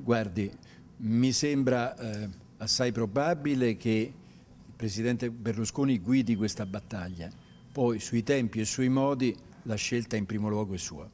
Guardi, mi sembra eh, assai probabile che il Presidente Berlusconi guidi questa battaglia. Poi sui tempi e sui modi la scelta in primo luogo è sua.